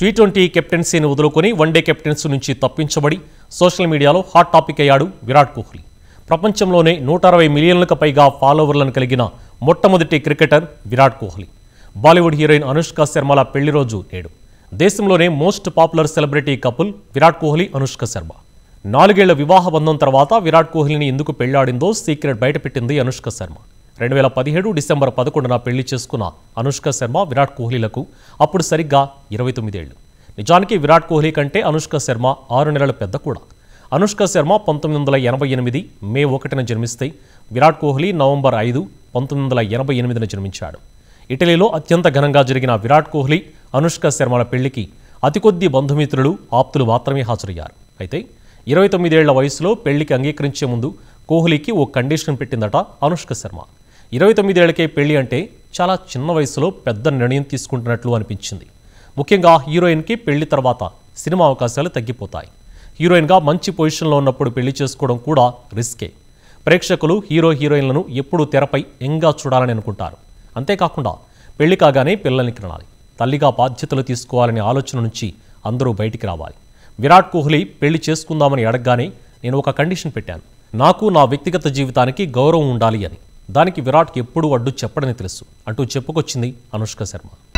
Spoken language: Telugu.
టీ ట్వంటీ కెప్టెన్సీని వదులుకొని వన్డే కెప్టెన్సీ నుంచి తప్పించబడి సోషల్ మీడియాలో హాట్ టాపిక్ అయ్యాడు విరాట్ కోహ్లీ ప్రపంచంలోనే నూట అరవై మిలియన్లకు పైగా ఫాలోవర్లను కలిగిన మొట్టమొదటి cricketer Virat Kohli Bollywood heroine Anushka శర్మల పెళ్లి రోజు నేడు దేశంలోనే most popular celebrity couple Virat Kohli Anushka Sharma నాలుగేళ్ల వివాహ బంధం తర్వాత విరాట్ కోహ్లీని ఎందుకు పెళ్లాడిందో సీక్రెట్ బయటపెట్టింది అనుష్క శర్మ రెండు వేల పదిహేడు డిసెంబర్ పదకొండున పెళ్లి చేసుకున్న అనుష్క శర్మ విరాట్ కోహ్లీలకు అప్పుడు సరిగ్గా ఇరవై తొమ్మిదేళ్లు నిజానికి విరాట్ కోహ్లీ కంటే అనుష్క శర్మ ఆరు నెలల పెద్ద కూడా అనుష్క శర్మ పంతొమ్మిది వందల ఎనభై ఎనిమిది మే ఒకటిన జన్మిస్తే విరాట్ కోహ్లీ నవంబర్ ఐదు పంతొమ్మిది వందల ఎనభై ఎనిమిదిన జన్మించాడు ఇటలీలో అత్యంత ఘనంగా జరిగిన విరాట్ కోహ్లీ అనుష్క శర్మల పెళ్లికి అతి కొద్ది బంధుమిత్రులు ఆప్తులు మాత్రమే హాజరయ్యారు అయితే ఇరవై తొమ్మిదేళ్ల వయసులో పెళ్లికి అంగీకరించే ముందు కోహ్లీకి ఓ కండిషన్ పెట్టిందట అనుష్క శర్మ ఇరవై తొమ్మిదేళ్లకే పెళ్లి అంటే చాలా చిన్న వయసులో పెద్ద నిర్ణయం తీసుకుంటున్నట్లు అనిపించింది ముఖ్యంగా హీరోయిన్కి పెళ్లి తర్వాత సినిమా అవకాశాలు తగ్గిపోతాయి హీరోయిన్గా మంచి పొజిషన్లో ఉన్నప్పుడు పెళ్లి చేసుకోవడం కూడా రిస్కే ప్రేక్షకులు హీరో హీరోయిన్లను ఎప్పుడూ తెరపై ఎంగా చూడాలని అనుకుంటారు అంతేకాకుండా పెళ్లి కాగానే పిల్లల్ని కినాలి తల్లిగా బాధ్యతలు తీసుకోవాలనే ఆలోచన నుంచి అందరూ బయటికి రావాలి విరాట్ కోహ్లీ పెళ్లి చేసుకుందామని అడగగానే నేను ఒక కండిషన్ పెట్టాను నాకు నా వ్యక్తిగత జీవితానికి గౌరవం ఉండాలి అని దానికి విరాట్కి ఎప్పుడూ అడ్డు చెప్పడని తెలుసు అంటూ చెప్పుకొచ్చింది అనుష్క శర్మ